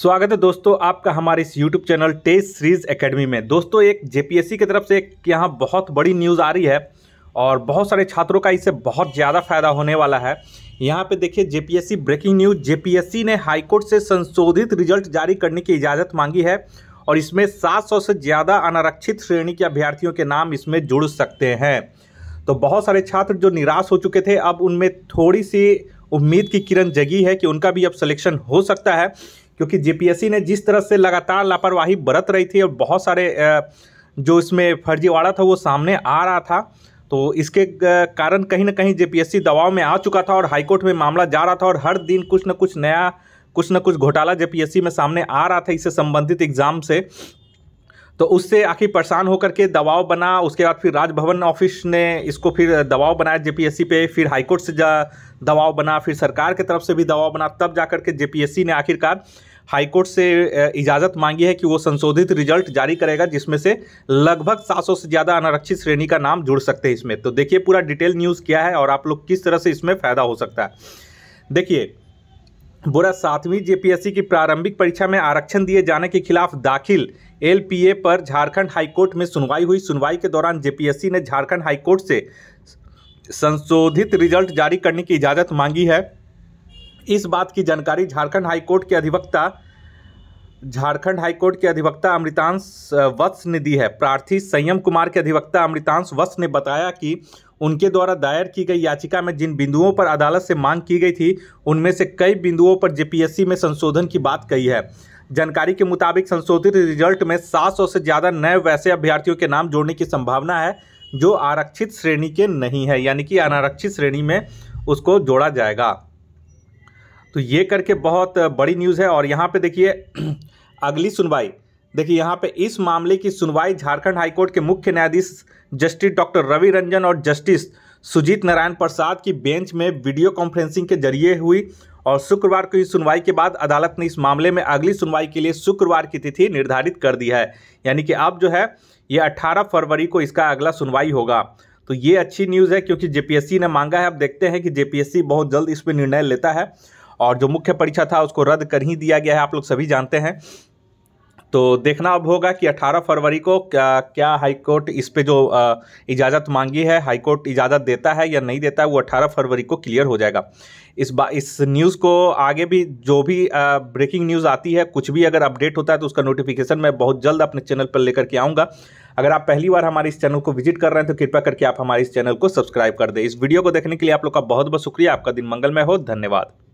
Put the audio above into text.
स्वागत है दोस्तों आपका हमारे इस YouTube channel test series academy में दोस्तों एक जे की तरफ से एक यहाँ बहुत बड़ी न्यूज़ आ रही है और बहुत सारे छात्रों का इससे बहुत ज़्यादा फायदा होने वाला है यहाँ पे देखिए जे ब्रेकिंग न्यूज़ जे ने हाईकोर्ट से संशोधित रिजल्ट जारी करने की इजाज़त मांगी है और इसमें सात से ज़्यादा अनारक्षित श्रेणी के अभ्यर्थियों के नाम इसमें जुड़ सकते हैं तो बहुत सारे छात्र जो निराश हो चुके थे अब उनमें थोड़ी सी उम्मीद की किरण जगी है कि उनका भी अब सिलेक्शन हो सकता है क्योंकि जेपीएससी ने जिस तरह से लगातार लापरवाही बरत रही थी और बहुत सारे जो इसमें फर्जीवाड़ा था वो सामने आ रहा था तो इसके कारण कहीं ना कहीं जेपीएससी दबाव में आ चुका था और हाईकोर्ट में मामला जा रहा था और हर दिन कुछ न कुछ नया कुछ न कुछ घोटाला जेपीएससी में सामने आ रहा था इससे संबंधित एग्ज़ाम से तो उससे आखिर परेशान होकर के दबाव बना उसके बाद फिर राजभवन ऑफिस ने इसको फिर दबाव बनाया सी पे फिर हाईकोर्ट से दबाव बना फिर सरकार की तरफ से भी दबाव बना तब जा कर के सी ने आखिरकार हाईकोर्ट से इजाज़त मांगी है कि वो संशोधित रिजल्ट जारी करेगा जिसमें से लगभग 700 से ज़्यादा अनारक्षित श्रेणी का नाम जुड़ सकते हैं इसमें तो देखिए पूरा डिटेल न्यूज़ क्या है और आप लोग किस तरह से इसमें फ़ायदा हो सकता है देखिए बोरा सातवीं जेपीएससी की प्रारंभिक परीक्षा में आरक्षण दिए जाने के खिलाफ दाखिल एलपीए पर झारखंड हाईकोर्ट में सुनवाई हुई सुनवाई के दौरान जेपीएससी ने झारखंड हाईकोर्ट से संशोधित रिजल्ट जारी करने की इजाज़त मांगी है इस बात की जानकारी झारखंड हाईकोर्ट के अधिवक्ता झारखंड हाईकोर्ट के अधिवक्ता अमृतांश वत्स ने दी है प्रार्थी संयम कुमार के अधिवक्ता अमृतांश वत्स ने बताया कि उनके द्वारा दायर की गई याचिका में जिन बिंदुओं पर अदालत से मांग की गई थी उनमें से कई बिंदुओं पर जेपीएससी में संशोधन की बात कही है जानकारी के मुताबिक संशोधित रिजल्ट में सात से ज़्यादा नए वैसे अभ्यर्थियों के नाम जोड़ने की संभावना है जो आरक्षित श्रेणी के नहीं है यानी कि अनारक्षित श्रेणी में उसको जोड़ा जाएगा तो ये करके बहुत बड़ी न्यूज़ है और यहाँ पे देखिए अगली सुनवाई देखिए यहाँ पे इस मामले की सुनवाई झारखंड हाईकोर्ट के मुख्य न्यायाधीश जस्टिस डॉक्टर रवि रंजन और जस्टिस सुजीत नारायण प्रसाद की बेंच में वीडियो कॉन्फ्रेंसिंग के जरिए हुई और शुक्रवार को इस सुनवाई के बाद अदालत ने इस मामले में अगली सुनवाई के लिए शुक्रवार की तिथि निर्धारित कर दी है यानी कि अब जो है ये 18 फरवरी को इसका अगला सुनवाई होगा तो ये अच्छी न्यूज़ है क्योंकि जेपीएससी ने मांगा है अब देखते हैं कि जेपीएससी बहुत जल्द इस पर निर्णय लेता है और जो मुख्य परीक्षा था उसको रद्द कर ही दिया गया है आप लोग सभी जानते हैं तो देखना अब होगा कि 18 फरवरी को क्या क्या हाईकोर्ट इस पे जो इजाज़त मांगी है हाईकोर्ट इजाज़त देता है या नहीं देता है वो 18 फरवरी को क्लियर हो जाएगा इस बा इस न्यूज़ को आगे भी जो भी आ, ब्रेकिंग न्यूज़ आती है कुछ भी अगर अपडेट होता है तो उसका नोटिफिकेशन मैं बहुत जल्द अपने चैनल पर लेकर के आऊँगा अगर आप पहली बार हमारे इस चैनल को विजिट कर रहे हैं तो कृपया करके आप हमारे इस चैनल को सब्सक्राइब कर दें इस वीडियो को देखने के लिए आप लोग का बहुत बहुत शुक्रिया आपका दिन मंगलमय हो धन्यवाद